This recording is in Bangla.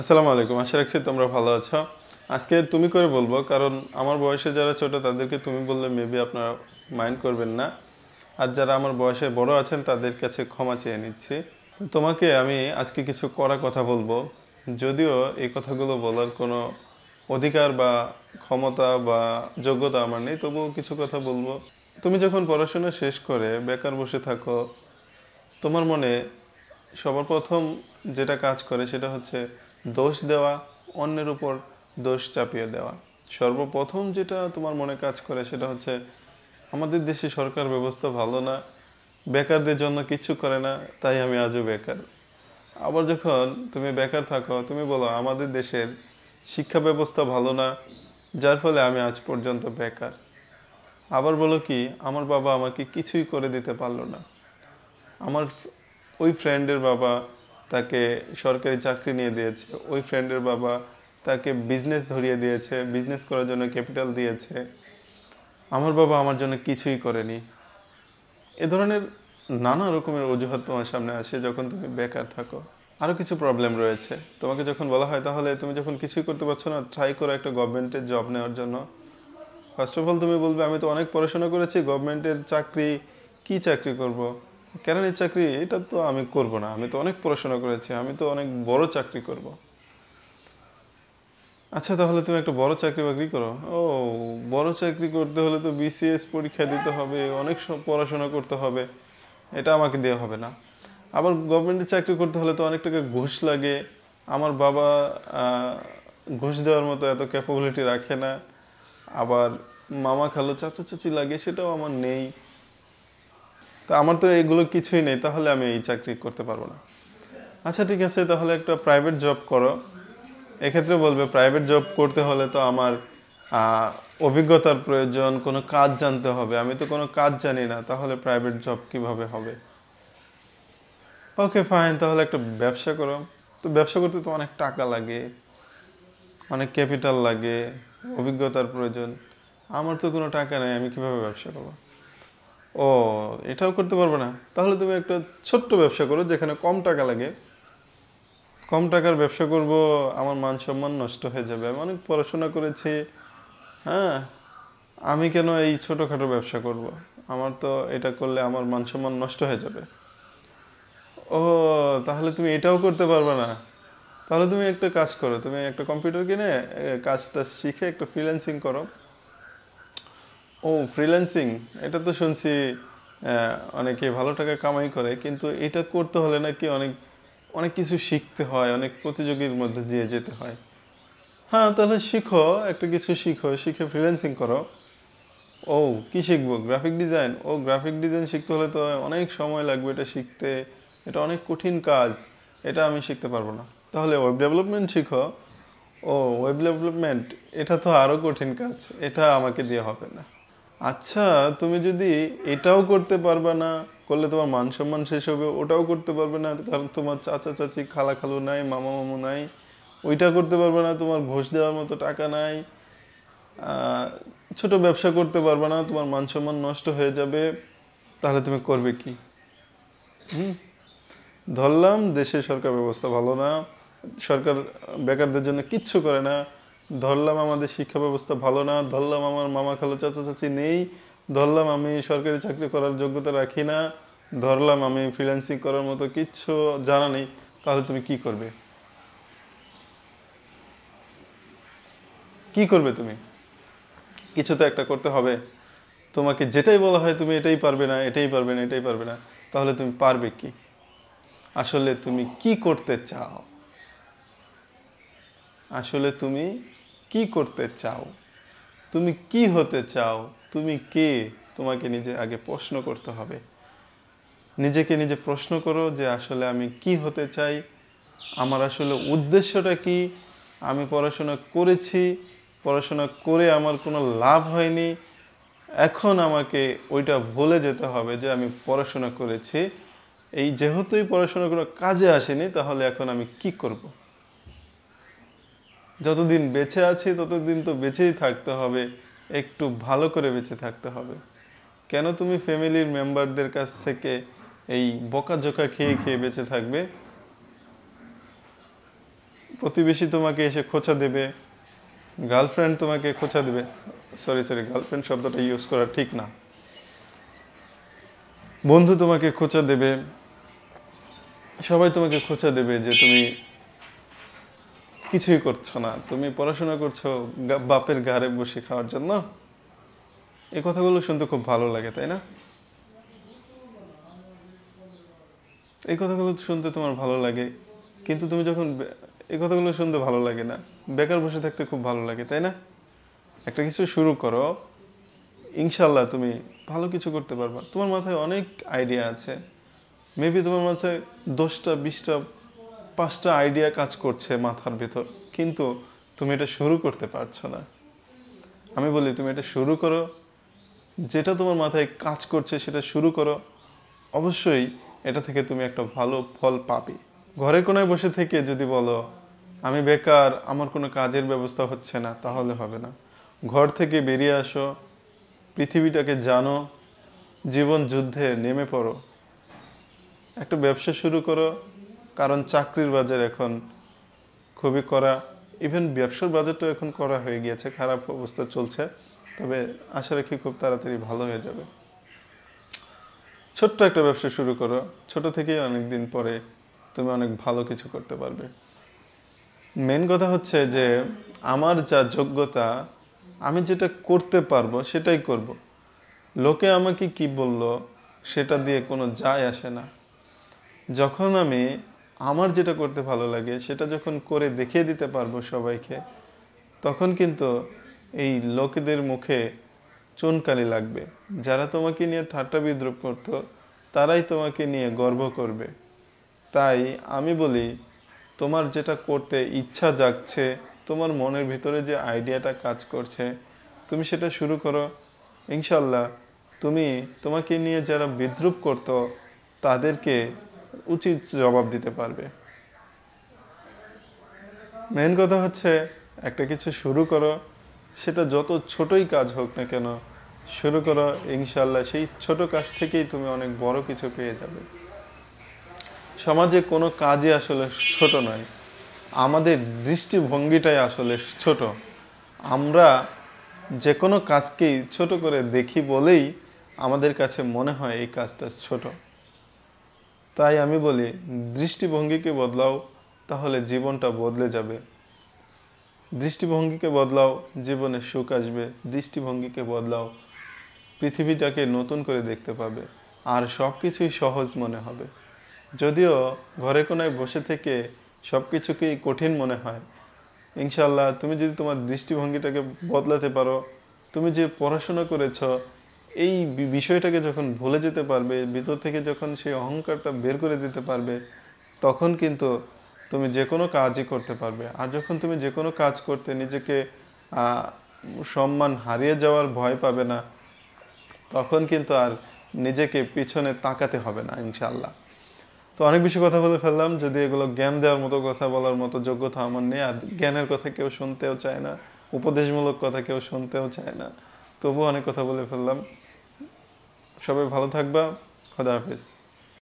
আসসালামু আলাইকুম আশা রাখছি তোমরা ভালো আছো আজকে তুমি করে বলবো কারণ আমার বয়সে যারা ছোট তাদেরকে তুমি বললে মেবি আপনারা মাইন্ড করবেন না আর যারা আমার বয়সে বড় আছেন তাদের কাছে ক্ষমা চেয়ে নিচ্ছি তোমাকে আমি আজকে কিছু করা কথা বলবো যদিও এই কথাগুলো বলার কোনো অধিকার বা ক্ষমতা বা যোগ্যতা আমার নেই তবুও কিছু কথা বলবো তুমি যখন পড়াশোনা শেষ করে বেকার বসে থাকো তোমার মনে সবার প্রথম যেটা কাজ করে সেটা হচ্ছে দোষ দেওয়া অন্যের উপর দোষ চাপিয়ে দেওয়া সর্বপ্রথম যেটা তোমার মনে কাজ করে সেটা হচ্ছে আমাদের দেশে সরকার ব্যবস্থা ভালো না বেকারদের জন্য কিছু করে না তাই আমি আজও বেকার আবার যখন তুমি বেকার থাকো তুমি বলো আমাদের দেশের শিক্ষা ব্যবস্থা ভালো না যার ফলে আমি আজ পর্যন্ত বেকার আবার বলো কি আমার বাবা আমাকে কিছুই করে দিতে পারলো না আমার ওই ফ্রেন্ডের বাবা তাকে সরকারি চাকরি নিয়ে দিয়েছে ওই ফ্রেন্ডের বাবা তাকে বিজনেস ধরিয়ে দিয়েছে বিজনেস করার জন্য ক্যাপিটাল দিয়েছে আমার বাবা আমার জন্য কিছুই করেনি এ ধরনের নানা রকমের অজুহাত তোমার সামনে আসে যখন তুমি বেকার থাকো আরও কিছু প্রবলেম রয়েছে তোমাকে যখন বলা হয় তাহলে তুমি যখন কিছুই করতে পারছো না ট্রাই করো একটা গভর্নমেন্টের জব নেওয়ার জন্য ফার্স্ট অফ অল তুমি বলবে আমি তো অনেক পড়াশোনা করেছি গভর্নমেন্টের চাকরি কি চাকরি করব। কেরানির চাকরি এটা তো আমি করব না আমি তো অনেক পড়াশোনা করেছি আমি তো অনেক বড় চাকরি করব আচ্ছা তাহলে তুমি একটা বড় চাকরি বাকরি করো ও বড় চাকরি করতে হলে তো বিসিএস পরীক্ষা দিতে হবে অনেক পড়াশোনা করতে হবে এটা আমাকে দেওয়া হবে না আবার গভর্নমেন্টের চাকরি করতে হলে তো অনেক টাকা ঘুষ লাগে আমার বাবা ঘুষ দেওয়ার মতো এত ক্যাপাবিলিটি রাখে না আবার মামা খালো চাচা চাচি লাগে সেটাও আমার নেই তো আমার তো এগুলো কিছুই নেই তাহলে আমি এই চাকরি করতে পারবো না আচ্ছা ঠিক আছে তাহলে একটা প্রাইভেট জব করো এক্ষেত্রে বলবে প্রাইভেট জব করতে হলে তো আমার অভিজ্ঞতার প্রয়োজন কোনো কাজ জানতে হবে আমি তো কোনো কাজ জানি না তাহলে প্রাইভেট জব কিভাবে হবে ওকে ফাইন তাহলে একটা ব্যবসা করো তো ব্যবসা করতে তো অনেক টাকা লাগে অনেক ক্যাপিটাল লাগে অভিজ্ঞতার প্রয়োজন আমার তো কোনো টাকা নেই আমি কিভাবে ব্যবসা করবো ও এটাও করতে পারবে না তাহলে তুমি একটা ছোট্ট ব্যবসা করো যেখানে কম টাকা লাগে কম টাকার ব্যবসা করব আমার মান সম্মান নষ্ট হয়ে যাবে আমি অনেক পড়াশোনা করেছি হ্যাঁ আমি কেন এই ছোটোখাটো ব্যবসা করব। আমার তো এটা করলে আমার মান সম্মান নষ্ট হয়ে যাবে ও তাহলে তুমি এটাও করতে পারবে না তাহলে তুমি একটা কাজ করো তুমি একটা কম্পিউটার কিনে কাজটা শিখে একটা ফ্রিল্যান্সিং করো ও ফ্রিল্যান্সিং এটা তো শুনছি অনেকে ভালো টাকা কামাই করে কিন্তু এটা করতে হলে নাকি অনেক অনেক কিছু শিখতে হয় অনেক প্রতিযোগীর মধ্যে দিয়ে যেতে হয় হ্যাঁ তাহলে শিখো একটা কিছু শিখো শিখে ফ্রিল্যান্সিং করো ও কি শিখবো গ্রাফিক ডিজাইন ও গ্রাফিক ডিজাইন শিখতে হলে তো অনেক সময় লাগবে এটা শিখতে এটা অনেক কঠিন কাজ এটা আমি শিখতে পারবো না তাহলে ওয়েব ডেভেলপমেন্ট শিখো ও ওয়েব ডেভেলপমেন্ট এটা তো আরও কঠিন কাজ এটা আমাকে দিয়ে হবে না আচ্ছা তুমি যদি এটাও করতে পারবে না করলে তোমার মান সম্মান শেষ হবে ওটাও করতে পারবে না কারণ তোমার চাচা চাচি খালা খালু নাই মামা মামু নাই ওইটা করতে পারবে না তোমার ঘোষ দেওয়ার মতো টাকা নাই ছোট ব্যবসা করতে পারবে না তোমার মান সম্মান নষ্ট হয়ে যাবে তাহলে তুমি করবে কি হুম ধরলাম দেশে সরকার ব্যবস্থা ভালো না সরকার বেকারদের জন্য কিচ্ছু করে না ধরলাম আমাদের শিক্ষা ব্যবস্থা ভালো না ধরলাম আমার মামা খালো চাচা চাচি নেই ধরলাম আমি সরকারি চাকরি করার যোগ্যতা রাখি না ধরলাম আমি ফ্রিল্যান্সিং করার মতো কিচ্ছু জানা নেই তাহলে তুমি কি করবে কি করবে তুমি কিছু তো একটা করতে হবে তোমাকে যেটাই বলা হয় তুমি এটাই পারবে না এটাই পারবে না এটাই পারবে না তাহলে তুমি পারবে কি আসলে তুমি কি করতে চাও আসলে তুমি কি করতে চাও তুমি কি হতে চাও তুমি কে তোমাকে নিজে আগে প্রশ্ন করতে হবে নিজেকে নিজে প্রশ্ন করো যে আসলে আমি কি হতে চাই আমার আসলে উদ্দেশ্যটা কি আমি পড়াশোনা করেছি পড়াশোনা করে আমার কোনো লাভ হয়নি এখন আমাকে ওইটা ভুলে যেতে হবে যে আমি পড়াশোনা করেছি এই যেহেতুই পড়াশোনা কোনো কাজে আসেনি তাহলে এখন আমি কি করবো যতদিন বেঁচে আছি ততদিন তো বেঁচেই থাকতে হবে একটু ভালো করে বেঁচে থাকতে হবে কেন তুমি ফ্যামিলির মেম্বারদের কাছ থেকে এই বকাঝোকা খেয়ে খেয়ে বেঁচে থাকবে প্রতিবেশী তোমাকে এসে খোঁচা দেবে গার্লফ্রেন্ড তোমাকে খোঁচা দেবে সরি সরি গার্লফ্রেন্ড শব্দটা ইউজ করা ঠিক না বন্ধু তোমাকে খোঁচা দেবে সবাই তোমাকে খোঁচা দেবে যে তুমি কিছুই করছো না তুমি পড়াশোনা করছো বাপের ঘাড়ে বসে খাওয়ার জন্য এই কথাগুলো শুনতে খুব ভালো লাগে তাই না এই কথাগুলো শুনতে তোমার ভালো লাগে কিন্তু তুমি যখন এই কথাগুলো শুনতে ভালো লাগে না বেকার বসে থাকতে খুব ভালো লাগে তাই না একটা কিছু শুরু করো ইনশাল্লাহ তুমি ভালো কিছু করতে পারবা তোমার মাথায় অনেক আইডিয়া আছে মেবি তোমার মাথায় দশটা বিশটা পাঁচটা আইডিয়া কাজ করছে মাথার ভেতর কিন্তু তুমি এটা শুরু করতে পারছো না আমি বলি তুমি এটা শুরু করো যেটা তোমার মাথায় কাজ করছে সেটা শুরু করো অবশ্যই এটা থেকে তুমি একটা ভালো ফল পাবে ঘরে কোনায় বসে থেকে যদি বলো আমি বেকার আমার কোনো কাজের ব্যবস্থা হচ্ছে না তাহলে হবে না ঘর থেকে বেরিয়ে আসো পৃথিবীটাকে জানো জীবন যুদ্ধে নেমে পড়ো একটা ব্যবসা শুরু করো কারণ চাকরির বাজার এখন খুবই করা ইভেন ব্যবসার বাজারটাও এখন করা হয়ে গিয়েছে খারাপ অবস্থা চলছে তবে আশা রাখি খুব তাড়াতাড়ি ভালো হয়ে যাবে ছোট্ট একটা ব্যবসা শুরু করো ছোট থেকেই অনেক দিন পরে তুমি অনেক ভালো কিছু করতে পারবে মেন কথা হচ্ছে যে আমার যা যোগ্যতা আমি যেটা করতে পারবো সেটাই করব। লোকে আমাকে কি বলল সেটা দিয়ে কোনো যায় আসে না যখন আমি আমার যেটা করতে ভালো লাগে সেটা যখন করে দেখিয়ে দিতে পারবো সবাইকে তখন কিন্তু এই লোকেদের মুখে চুনকালি লাগবে যারা তোমাকে নিয়ে ঠাট্টা বিদ্রোপ করত তারাই তোমাকে নিয়ে গর্ব করবে তাই আমি বলি তোমার যেটা করতে ইচ্ছা জাগছে তোমার মনের ভিতরে যে আইডিয়াটা কাজ করছে তুমি সেটা শুরু করো ইনশাল্লাহ তুমি তোমাকে নিয়ে যারা বিদ্রুপ করত তাদেরকে উচিত জবাব দিতে পারবে মেন কথা হচ্ছে একটা কিছু শুরু করো সেটা যত ছোটই কাজ হোক না কেন শুরু করো ইনশাল্লাহ সেই ছোট কাজ থেকেই তুমি অনেক বড় কিছু পেয়ে যাবে সমাজে কোনো কাজই আসলে ছোট নয় আমাদের দৃষ্টিভঙ্গিটাই আসলে ছোট আমরা যে কোনো কাজকেই ছোট করে দেখি বলেই আমাদের কাছে মনে হয় এই কাজটা ছোট তাই আমি বলি দৃষ্টিভঙ্গিকে বদলাও তাহলে জীবনটা বদলে যাবে দৃষ্টিভঙ্গিকে বদলাও জীবনে সুখ আসবে দৃষ্টিভঙ্গিকে বদলাও পৃথিবীটাকে নতুন করে দেখতে পাবে আর সব কিছুই সহজ মনে হবে যদিও ঘরে কোনায় বসে থেকে সব কিছুকেই কঠিন মনে হয় ইনশাল্লাহ তুমি যদি তোমার দৃষ্টিভঙ্গিটাকে বদলাতে পারো তুমি যে পড়াশোনা করেছো এই বিষয়টাকে যখন ভুলে যেতে পারবে ভিতর থেকে যখন সেই অহংকারটা বের করে দিতে পারবে তখন কিন্তু তুমি যে কোনো কাজই করতে পারবে আর যখন তুমি যে কোনো কাজ করতে নিজেকে সম্মান হারিয়ে যাওয়ার ভয় পাবে না তখন কিন্তু আর নিজেকে পিছনে তাকাতে হবে না ইনশাল্লাহ তো অনেক বেশি কথা বলে ফেললাম যদি এগুলো জ্ঞান দেওয়ার মতো কথা বলার মতো যোগ্যতা আমার নেই আর জ্ঞানের কথা কেউ শুনতেও চায় না উপদেশমূলক কথা কেউ শুনতেও চায় না তবুও অনেক কথা বলে ফেললাম সবাই ভালো থাকবা খোদা হাফেজ